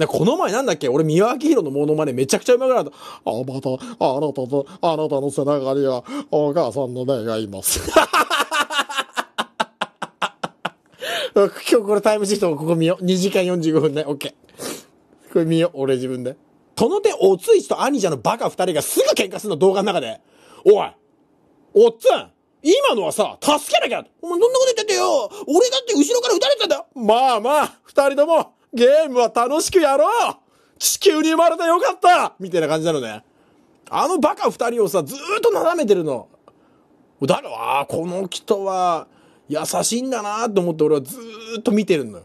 なこの前なんだっけ俺、三輪明宏のモノマネめちゃくちゃうまくなった。あまた、あなたと、あなたの背中にはお母さんの霊がいます。今日これタイムシフトここ見よ。2時間45分ね。オッケー。これ見よ。俺自分で。の手おついちと兄者のバカ二人がすぐ喧嘩するの動画の中で。おいおっつん今のはさ、助けなきゃお前どんなこと言ってだよ俺だって後ろから撃たれてたんだまあまあ、二人ともゲームは楽しくやろう地球に生まれてよかったみたいな感じなのね。あのバカ二人をさ、ずーっと眺めてるの。だから、あこの人は優しいんだなと思って俺はずーっと見てるのよ。